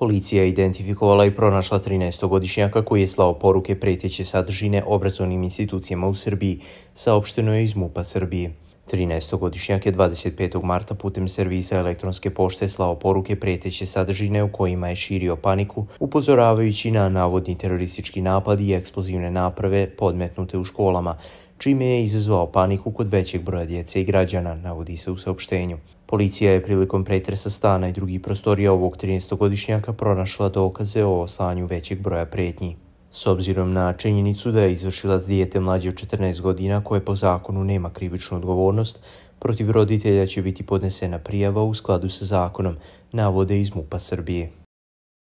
Policija je identifikovala i pronašla 13-godišnjaka koji je slao poruke preteće sadržine obrazovnim institucijama u Srbiji, saopšteno je iz MUPA Srbije. 13-godišnjak je 25. marta putem servisa elektronske pošte slao poruke preteće sadržine u kojima je širio paniku, upozoravajući na navodni teroristički napad i eksplozivne naprave podmetnute u školama, čime je izazvao paniku kod većeg broja djece i građana, navodi se u saopštenju. Policija je prilikom pretresa stana i drugih prostorija ovog 13-godišnjaka pronašla dokaze o oslanju većeg broja pretnji. S obzirom na činjenicu da je izvršilac dijete mlađe od 14 godina koje po zakonu nema krivičnu odgovornost, protiv roditelja će biti podnesena prijava u skladu sa zakonom, navode iz MUPA Srbije.